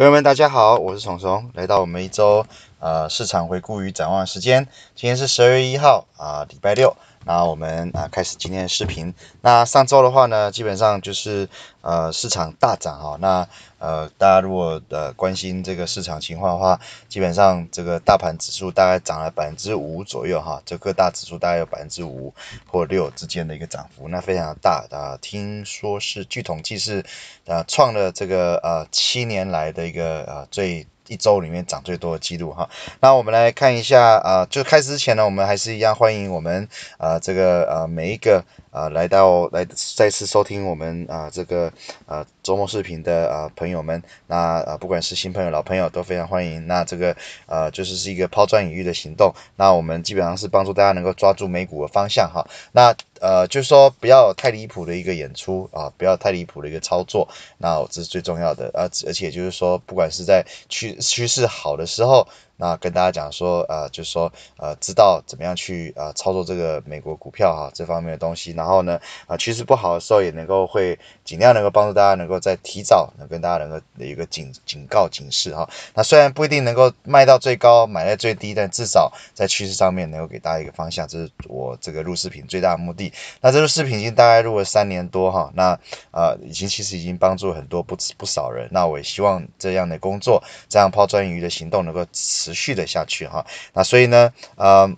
朋友们，大家好，我是虫虫，来到我们一周呃市场回顾与展望时间，今天是十二月一号啊，礼拜六。那我们啊开始今天的视频。那上周的话呢，基本上就是呃市场大涨哈，那呃大家如果呃关心这个市场情况的话，基本上这个大盘指数大概涨了百分之五左右哈。这各大指数大概有百分之五或六之间的一个涨幅，那非常大啊。听说是据统计是啊创了这个呃七年来的一个呃最。一周里面涨最多的记录哈，那我们来看一下啊，就开始之前呢，我们还是一样欢迎我们啊这个啊每一个啊来到来再次收听我们啊这个啊周末视频的啊朋友们，那啊不管是新朋友老朋友都非常欢迎，那这个呃就是是一个抛砖引玉的行动，那我们基本上是帮助大家能够抓住美股的方向哈，那。呃，就是说不要太离谱的一个演出啊，不要太离谱的一个操作，那这是最重要的啊。而且就是说，不管是在趋趋势好的时候。那跟大家讲说，呃，就是说，呃，知道怎么样去啊操作这个美国股票哈这方面的东西，然后呢，啊趋势不好的时候也能够会尽量能够帮助大家能够在提早能跟大家能够有一个警警告警示哈，那虽然不一定能够卖到最高买在最低，但至少在趋势上面能够给大家一个方向，这是我这个录视频最大的目的。那这个视频已经大概录了三年多哈，那啊已经其实已经帮助很多不不少人，那我也希望这样的工作，这样抛砖引玉的行动能够。持续的下去哈，那所以呢，呃。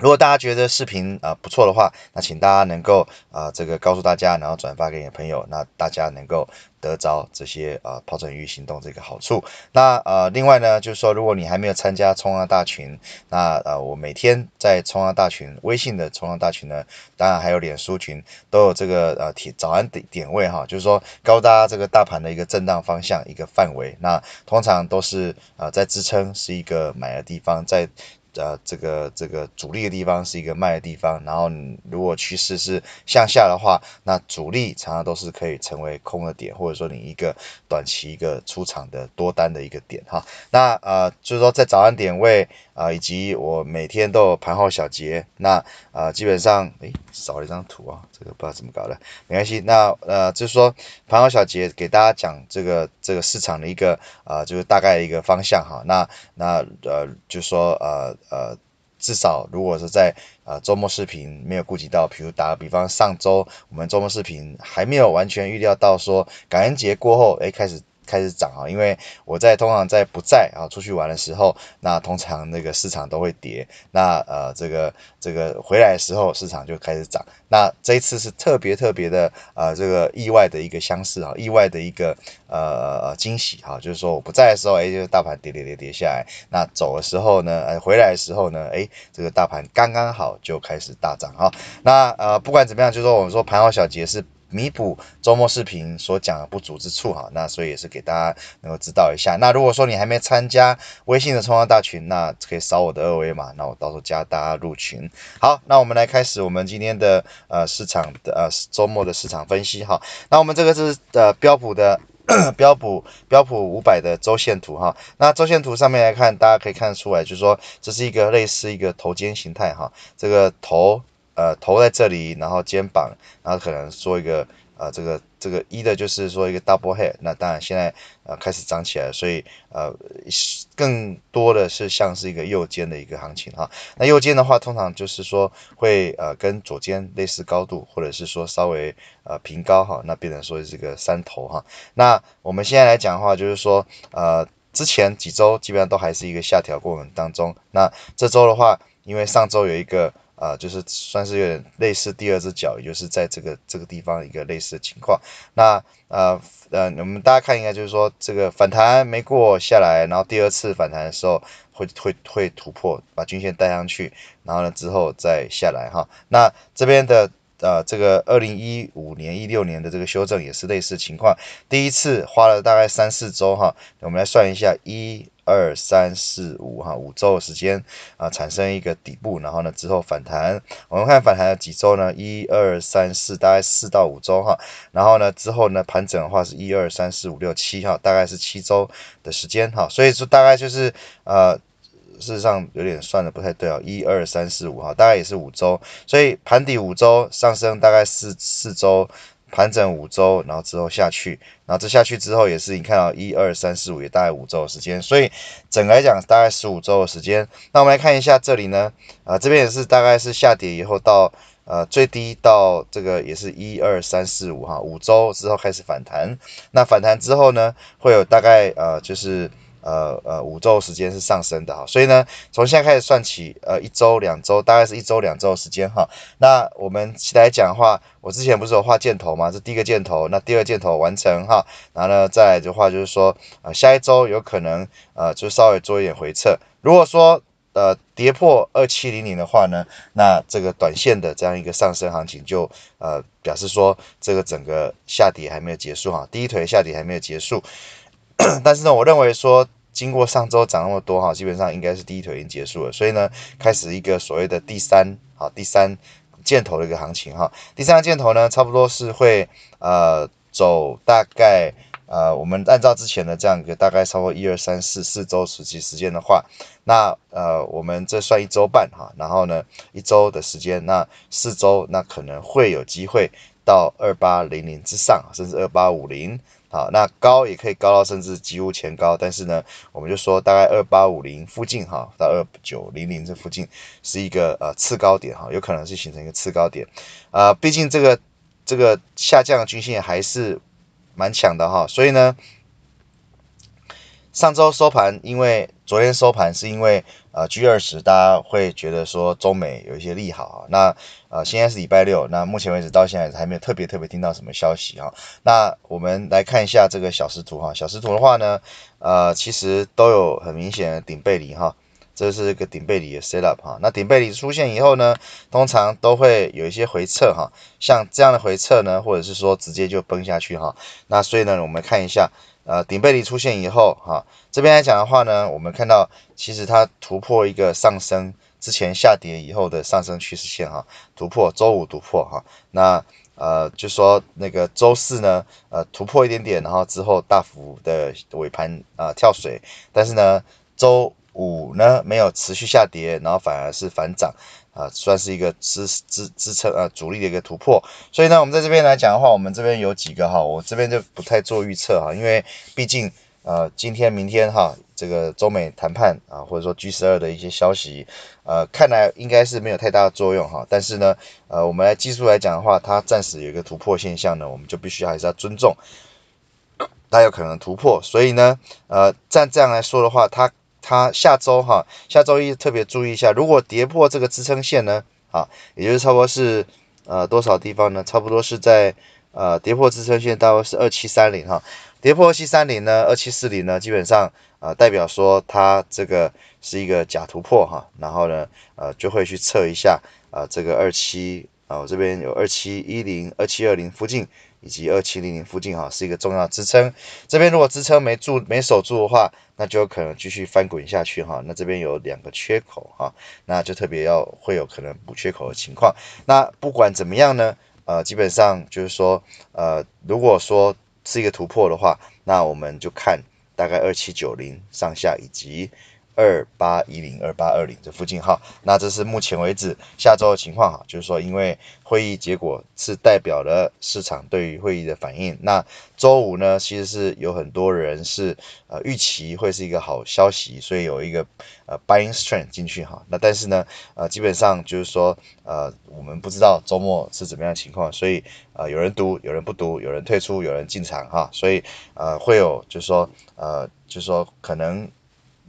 如果大家觉得视频啊不错的话，那请大家能够啊这个告诉大家，然后转发给你的朋友，那大家能够得着这些啊抛准鱼行动这个好处。那呃另外呢，就是说如果你还没有参加冲浪大群，那呃我每天在冲浪大群微信的冲浪大群呢，当然还有脸书群都有这个呃早安的点位哈，就是说告诉大家这个大盘的一个震荡方向一个范围，那通常都是啊在支撑是一个买的地方在。呃，这个这个主力的地方是一个卖的地方，然后你如果趋势是向下的话，那主力常常都是可以成为空的点，或者说你一个短期一个出场的多单的一个点哈。那呃就是说在早安点位啊，以及我每天都有盘后小结，那啊基本上诶少了一张图啊，这个不知道怎么搞的，没关系。那呃就是说盘后小结给大家讲这个这个市场的一个啊就是大概一个方向哈。那那呃就是说呃。呃，至少如果是在呃周末视频没有顾及到，比如打个比方，上周我们周末视频还没有完全预料到说感恩节过后，哎开始。开始涨啊，因为我在通常在不在啊出去玩的时候，那通常那个市场都会跌，那呃这个这个回来的时候市场就开始涨，那这一次是特别特别的呃这个意外的一个相似啊，意外的一个呃惊喜哈，就是说我不在的时候，哎就大盘跌跌跌跌下来，那走的时候呢，哎回来的时候呢，哎这个大盘刚刚好就开始大涨啊，那呃不管怎么样，就是说我们说盘后小结是。弥补周末视频所讲的不足之处哈，那所以也是给大家能够知道一下。那如果说你还没参加微信的冲浪大群，那可以扫我的二维码，那我到时候加大家入群。好，那我们来开始我们今天的呃市场的呃周末的市场分析哈。那我们这个是呃标普的 标普标普五百的周线图哈。那周线图上面来看，大家可以看出来，就是说这是一个类似一个头肩形态哈。这个头。呃，头在这里，然后肩膀，然后可能做一个呃，这个这个一的就是说一个 double head，那当然现在呃开始涨起来所以呃更多的是像是一个右肩的一个行情哈。那右肩的话，通常就是说会呃跟左肩类似高度，或者是说稍微呃平高哈，那变成说是一个三头哈。那我们现在来讲话就是说呃，之前几周基本上都还是一个下调过程当中，那这周的话，因为上周有一个。啊，就是算是有点类似第二只脚，也就是在这个这个地方一个类似的情况。那啊呃，我们大家看一下，就是说这个反弹没过下来，然后第二次反弹的时候会会会突破，把均线带上去，然后呢之后再下来哈。那这边的。啊，这个二零一五年、一六年的这个修正也是类似情况，第一次花了大概三四周哈，我们来算一下，一二三四五哈，五周的时间啊，产生一个底部，然后呢之后反弹，我们看反弹了几周呢？一二三四，大概四到五周哈，然后呢之后呢盘整的话是一二三四五六七哈，大概是七周的时间哈，所以说大概就是呃。事实上有点算的不太对啊，一二三四五哈，大概也是五周，所以盘底五周上升大概四四周，盘整五周，然后之后下去，然后这下去之后也是你看到一二三四五也大概五周的时间，所以整个来讲大概十五周的时间。那我们来看一下这里呢，啊这边也是大概是下跌以后到呃最低到这个也是一二三四五哈五周之后开始反弹，那反弹之后呢会有大概呃就是。呃呃，五周时间是上升的哈，所以呢，从现在开始算起，呃，一周两周，大概是一周两周的时间哈。那我们来讲的话，我之前不是有画箭头吗？这第一个箭头，那第二箭头完成哈，然后呢，再的话就是说，呃，下一周有可能，呃，就稍微做一点回撤。如果说呃跌破二七零零的话呢，那这个短线的这样一个上升行情就呃表示说，这个整个下跌还没有结束哈，第一腿下跌还没有结束。但是呢，我认为说，经过上周涨那么多哈，基本上应该是第一腿已经结束了，所以呢，开始一个所谓的第三，啊第三箭头的一个行情哈。第三个箭头呢，差不多是会呃走大概呃，我们按照之前的这样一个大概超过一二三四四周时期时间的话，那呃我们这算一周半哈，然后呢一周的时间，那四周那可能会有机会到二八零零之上，甚至二八五零。好，那高也可以高到甚至几乎前高，但是呢，我们就说大概二八五零附近哈，到二九零零这附近是一个呃次高点哈，有可能是形成一个次高点，啊，毕竟这个这个下降的均线还是蛮强的哈，所以呢。上周收盘，因为昨天收盘是因为呃 G 二十，大家会觉得说中美有一些利好啊。那呃现在是礼拜六，那目前为止到现在还没有特别特别听到什么消息哈。那我们来看一下这个小时图哈，小时图的话呢，呃其实都有很明显的顶背离哈，这是一个顶背离的 set up 哈。那顶背离出现以后呢，通常都会有一些回撤哈，像这样的回撤呢，或者是说直接就崩下去哈。那所以呢，我们看一下。呃，顶背离出现以后，哈，这边来讲的话呢，我们看到其实它突破一个上升之前下跌以后的上升趋势线，哈，突破周五突破，哈，那呃就说那个周四呢，呃突破一点点，然后之后大幅的尾盘啊跳水，但是呢，周五呢没有持续下跌，然后反而是反涨。啊，算是一个支支支撑啊主力的一个突破，所以呢，我们在这边来讲的话，我们这边有几个哈，我这边就不太做预测哈，因为毕竟呃今天明天哈这个中美谈判啊，或者说 G 十二的一些消息，呃看来应该是没有太大的作用哈，但是呢呃我们来技术来讲的话，它暂时有一个突破现象呢，我们就必须还是要尊重它有可能突破，所以呢呃站这样来说的话，它。它下周哈，下周一特别注意一下，如果跌破这个支撑线呢，啊，也就是差不多是呃多少地方呢？差不多是在呃跌破支撑线，大概是二七三零哈，跌破二七三零呢，二七四零呢，基本上啊代表说它这个是一个假突破哈，然后呢呃就会去测一下啊这个二七啊我这边有二七一零、二七二零附近。以及二七零零附近哈是一个重要支撑，这边如果支撑没住没守住的话，那就可能继续翻滚下去哈。那这边有两个缺口哈，那就特别要会有可能补缺口的情况。那不管怎么样呢，呃，基本上就是说，呃，如果说是一个突破的话，那我们就看大概二七九零上下以及。二八一零、二八二零这附近哈，那这是目前为止下周的情况哈，就是说因为会议结果是代表了市场对于会议的反应。那周五呢，其实是有很多人是呃预期会是一个好消息，所以有一个呃 buying strength 进去哈。那但是呢，呃，基本上就是说呃我们不知道周末是怎么样情况，所以呃有人读，有人不读，有人退出，有人进场哈，所以呃会有就是说呃就是说可能。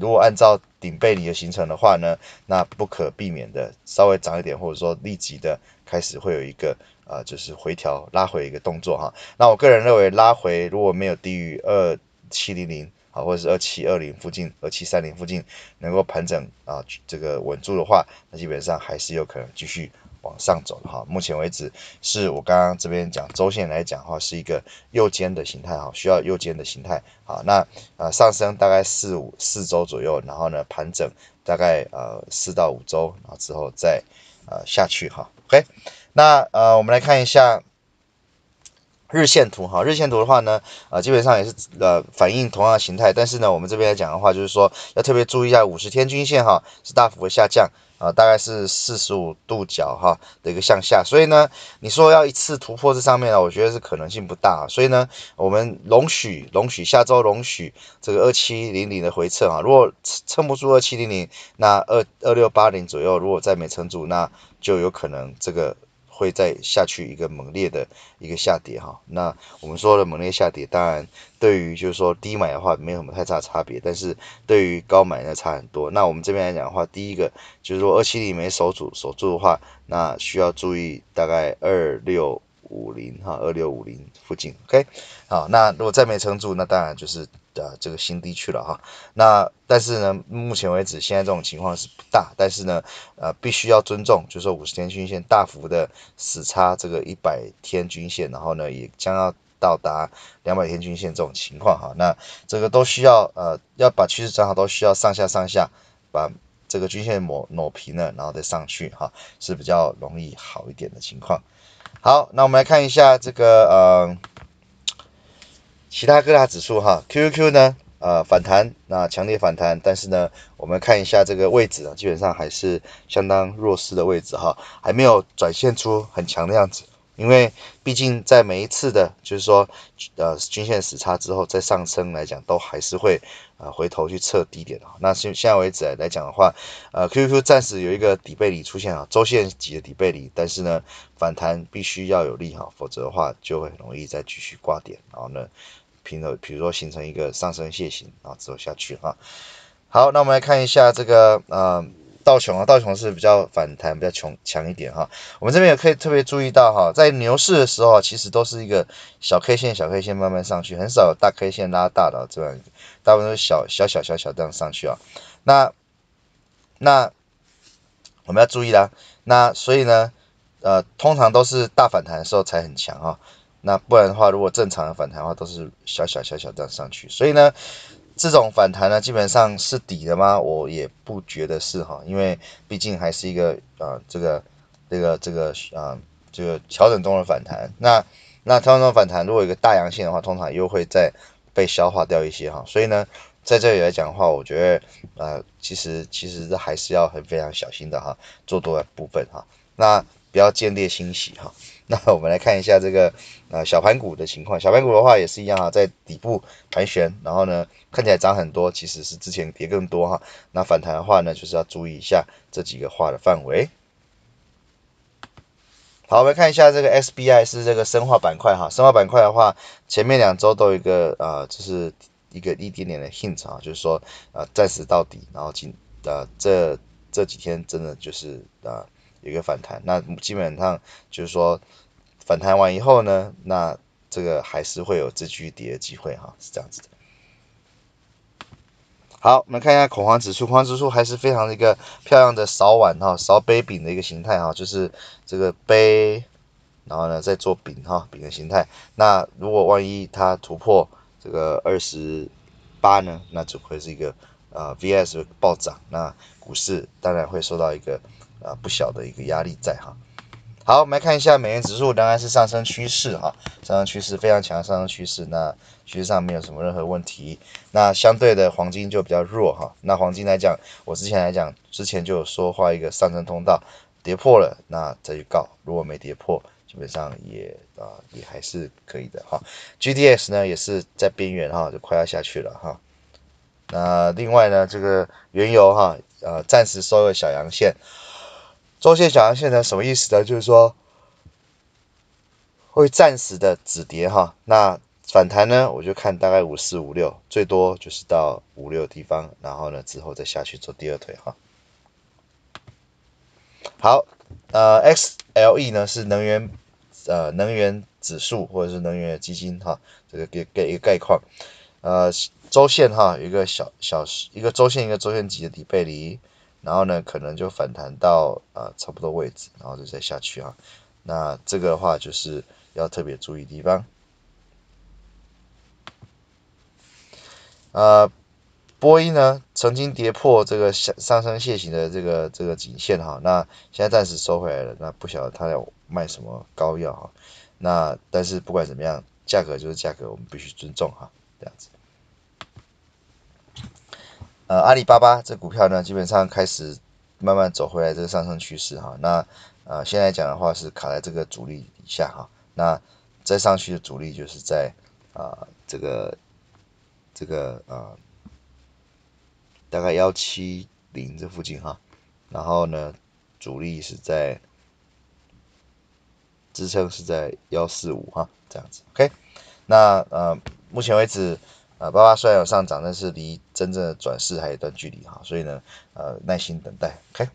如果按照顶背离的形成的话呢，那不可避免的稍微涨一点，或者说立即的开始会有一个啊，就是回调拉回一个动作哈。那我个人认为拉回如果没有低于二七零零啊，或者是二七二零附近、二七三零附近能够盘整啊，这个稳住的话，那基本上还是有可能继续。往上走哈，目前为止是我刚刚这边讲周线来讲的话，是一个右肩的形态哈，需要右肩的形态好，那呃上升大概四五四周左右，然后呢盘整大概呃四到五周，然后之后再呃下去哈，OK，那呃我们来看一下日线图哈，日线图的话呢，呃，基本上也是呃反映同样的形态，但是呢我们这边来讲的话，就是说要特别注意一下五十天均线哈是大幅的下降。啊，大概是四十五度角哈的一个向下，所以呢，你说要一次突破这上面啊，我觉得是可能性不大。所以呢，我们容许容许下周容许这个二七零零的回撤啊，如果撑不住二七零零，那二二六八零左右如果再没撑住，那就有可能这个。会再下去一个猛烈的一个下跌哈，那我们说的猛烈下跌，当然对于就是说低买的话没有什么太大差别，但是对于高买的差很多。那我们这边来讲话，第一个就是说二七零没守住守住的话，那需要注意大概二六五零哈二六五零附近，OK。好，那如果再没撑住，那当然就是。的这个新低去了哈，那但是呢，目前为止现在这种情况是不大，但是呢，呃，必须要尊重，就是说五十天均线大幅的死叉这个一百天均线，然后呢也将要到达两百天均线这种情况哈，那这个都需要呃要把趋势转好，都需要上下上下把这个均线抹抹平了，然后再上去哈，是比较容易好一点的情况。好，那我们来看一下这个呃。其他各大指数哈，QQQ 呢，呃反弹，那强烈反弹，但是呢，我们看一下这个位置啊，基本上还是相当弱势的位置哈，还没有展现出很强的样子，因为毕竟在每一次的，就是说，呃均线死叉之后再上升来讲，都还是会啊回头去测低点的，那现现在为止来讲的话，呃 QQQ 暂时有一个底背离出现啊，周线级的底背离，但是呢，反弹必须要有利好，否则的话就会很容易再继续挂点，然后呢。平的，比如说形成一个上升楔形，然后走下去哈。好，那我们来看一下这个呃道琼啊，道琼是比较反弹较强强一点哈。我们这边也可以特别注意到哈，在牛市的时候，其实都是一个小 K 线小 K 线慢慢上去，很少大 K 线拉大的这样，大部分都是小小小小小这样上去啊。那那我们要注意啦，那所以呢，呃，通常都是大反弹的时候才很强啊。那不然的话，如果正常的反弹的话，都是小小小小这样上去。所以呢，这种反弹呢，基本上是底的吗？我也不觉得是哈，因为毕竟还是一个呃这个这个这个啊这个调整中的反弹。那那调整中反弹，如果一个大阳线的话，通常又会在被消化掉一些哈。所以呢，在这里来讲的话，我觉得啊，其实其实这还是要很非常小心的哈，做多的部分哈，那不要见猎欣喜哈。那我们来看一下这个呃小盘股的情况，小盘股的话也是一样啊，在底部盘旋，然后呢看起来涨很多，其实是之前跌更多哈。那反弹的话呢，就是要注意一下这几个画的范围。好，我们看一下这个 SBI 是这个生化板块哈，生化板块的话，前面两周都有一个呃就是一个一点点的 hint 啊，就是说呃暂时到底，然后今呃这这几天真的就是啊。一个反弹，那基本上就是说，反弹完以后呢，那这个还是会有自局跌的机会哈，是这样子的。好，我们看一下恐慌指数，恐慌指数还是非常的一个漂亮的勺碗哈，勺杯柄的一个形态哈，就是这个杯，然后呢再做柄哈，柄的形态。那如果万一它突破这个二十八呢，那就会是一个啊 VS 暴涨，那股市当然会受到一个。啊，不小的一个压力在哈。好，我们来看一下美元指数，仍然是上升趋势哈，上升趋势非常强，上升趋势，那趋势上没有什么任何问题。那相对的黄金就比较弱哈，那黄金来讲，我之前来讲，之前就有说画一个上升通道，跌破了，那再去告，如果没跌破，基本上也啊也还是可以的哈。GDX 呢也是在边缘哈，就快要下去了哈。那另外呢，这个原油哈，呃，暂时收个小阳线。周线小阳线呢，什么意思呢？就是说会暂时的止跌哈，那反弹呢，我就看大概五四五六，最多就是到五六地方，然后呢之后再下去做第二腿哈。好，呃，XLE 呢是能源呃能源指数或者是能源基金哈，这个给给一个概况。呃，周线哈有一个小小一个周线一个周线级的底背离。然后呢，可能就反弹到啊差不多位置，然后就再下去啊。那这个的话就是要特别注意地方。啊，波音呢曾经跌破这个上上升线型的这个这个颈线哈，那现在暂时收回来了，那不晓得它要卖什么膏药哈。那但是不管怎么样，价格就是价格，我们必须尊重哈，这样子。呃，阿里巴巴这股票呢，基本上开始慢慢走回来这个上升趋势哈。那呃，现在讲的话是卡在这个阻力以下哈。那再上去的阻力就是在啊这个这个啊大概幺七零这附近哈。然后呢，阻力是在支撑是在幺四五哈这样子。OK，那呃，目前为止。啊，八八虽然有上涨，但是离真正的转势还有一段距离哈，所以呢，呃，耐心等待。o k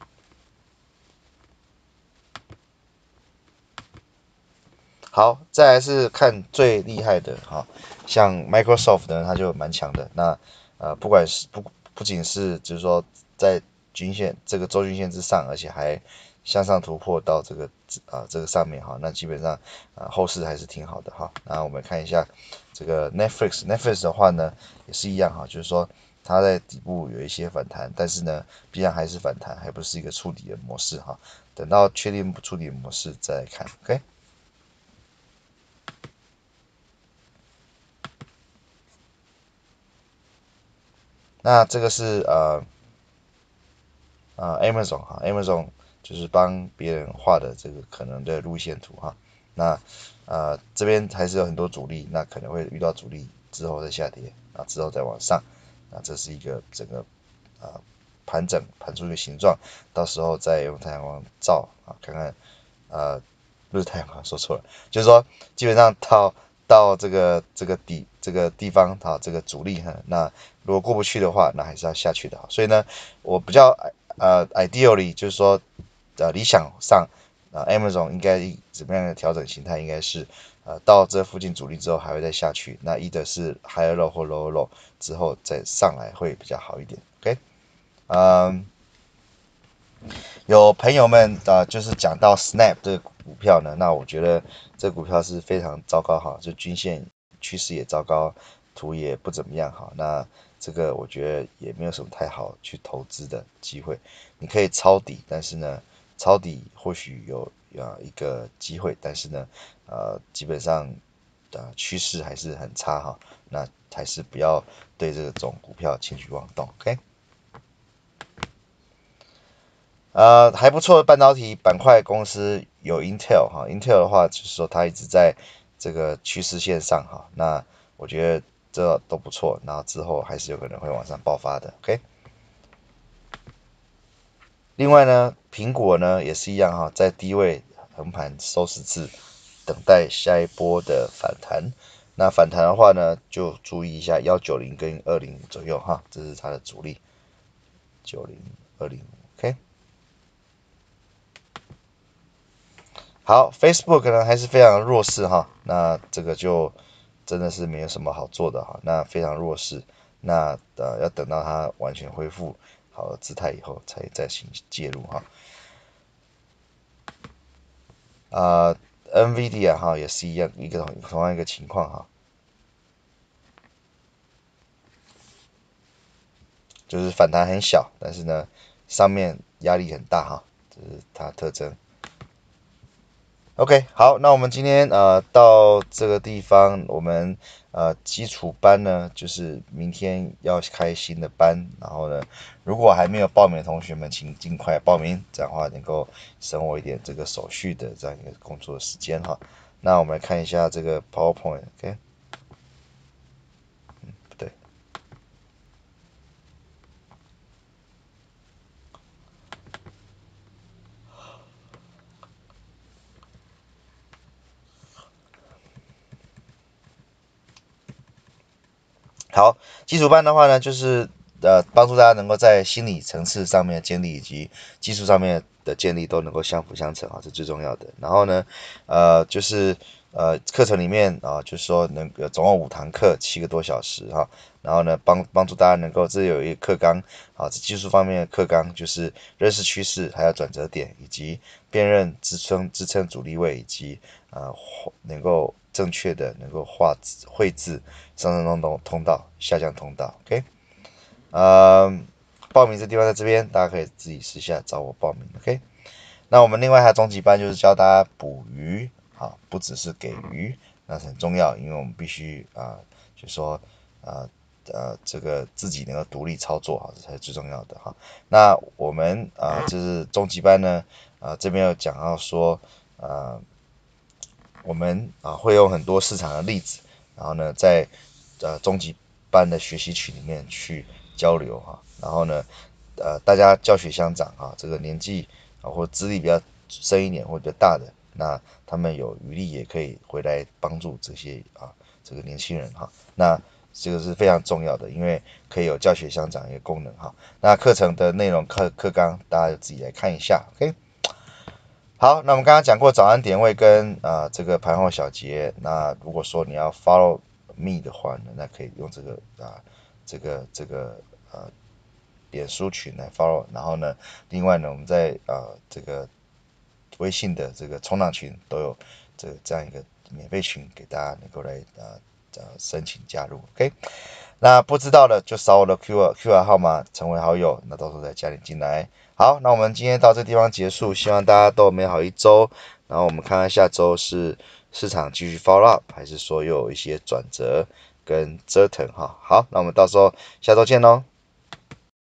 好，再来是看最厉害的哈，像 Microsoft 呢，它就蛮强的。那呃，不管是不不仅是就是说在均线这个周均线之上，而且还向上突破到这个。啊，这个上面哈，那基本上啊后市还是挺好的哈。那我们看一下这个 Netflix，Netflix 的话呢也是一样哈，就是说它在底部有一些反弹，但是呢，必然还是反弹，还不是一个触底的模式哈。等到确定触底模式再看。o k 那这个是呃呃 Amazon 哈 a m a z o n 就是帮别人画的这个可能的路线图哈，那啊这边还是有很多阻力，那可能会遇到阻力之后再下跌，啊之后再往上，啊这是一个整个啊盘整盘出一个形状，到时候再用太阳光照啊看看啊是太阳啊说错了，就是说基本上到到这个这个底这个地方啊这个阻力哈，那如果过不去的话，那还是要下去的，所以呢我比较呃 ideally 就是说。呃，理想上，呃，Amazon 应该怎么样的调整形态？应该是呃，到这附近阻力之后还会再下去。那一的是 high low 或 low low 之后再上来会比较好一点。OK，嗯，有朋友们的，就是讲到 Snap 这个股票呢，那我觉得这股票是非常糟糕哈，就均线趋势也糟糕，图也不怎么样哈。那这个我觉得也没有什么太好去投资的机会。你可以抄底，但是呢？抄底或许有啊一个机会，但是呢，呃，基本上呃趋势还是很差哈，那还是不要对这种股票轻举妄动。OK，呃，还不错的半导体板块公司有 Intel 哈，Intel 的话就是说它一直在这个趋势线上哈，那我觉得这都不错，然后之后还是有可能会往上爆发的。OK。另外呢，苹果呢也是一样哈，在低位横盘收十字，等待下一波的反弹。那反弹的话呢，就注意一下幺九零跟二零左右哈，这是它的主力。九零二零，OK。好，Facebook 呢还是非常弱势哈，那这个就真的是没有什么好做的哈，那非常弱势，那呃要等到它完全恢复。好姿态以后才再行介入哈。啊，NVIDIA 哈也是一样，一个同样一个情况哈，就是反弹很小，但是呢上面压力很大哈，这是它特征。OK，好，那我们今天呃到这个地方，我们呃基础班呢，就是明天要开新的班，然后呢，如果还没有报名的同学们，请尽快报名，这样的话能够省我一点这个手续的这样一个工作时间哈。那我们来看一下这个 PowerPoint，OK。好，基础班的话呢，就是呃帮助大家能够在心理层次上面的建立以及技术上面的建立都能够相辅相成啊，是最重要的。然后呢，呃，就是呃课程里面啊，就是说能总共五堂课，七个多小时哈。然后呢，帮帮助大家能够自有一课纲啊，这技术方面的课纲就是认识趋势，还有转折点，以及辨认支撑、支撑阻力位以及啊能够。正确的能够画绘制上升通道、通道下降通道，OK？呃，报名这地方在这边，大家可以自己私下找我报名，OK？那我们另外还有中级班就是教大家捕鱼，啊，不只是给鱼，那是很重要，因为我们必须啊，就说啊啊这个自己能够独立操作啊，这才是最重要的哈。那我们啊就是中级班呢啊这边要讲到说啊。我们啊会有很多市场的例子，然后呢在呃中级班的学习群里面去交流哈，然后呢呃大家教学相长哈，这个年纪啊或资历比较深一点或者大的，那他们有余力也可以回来帮助这些啊这个年轻人哈，那这个是非常重要的，因为可以有教学相长一个功能哈。那课程的内容课课纲大家就自己来看一下，OK。好，那我们刚刚讲过早安点位跟啊这个盘后小结，那如果说你要 follow me 的话呢，那可以用这个啊这个这个呃脸书群来 follow，然后呢，另外呢我们在啊这个微信的这个冲浪群都有这这样一个免费群给大家能够来啊申请加入，OK？那不知道的就扫我的 Q Q R 号码成为好友，那到时候再加你进来。好，那我们今天到这地方结束，希望大家都美好一周。然后我们看看下周是市场继续 follow up，还是说又有一些转折跟折腾哈。好，那我们到时候下周见喽。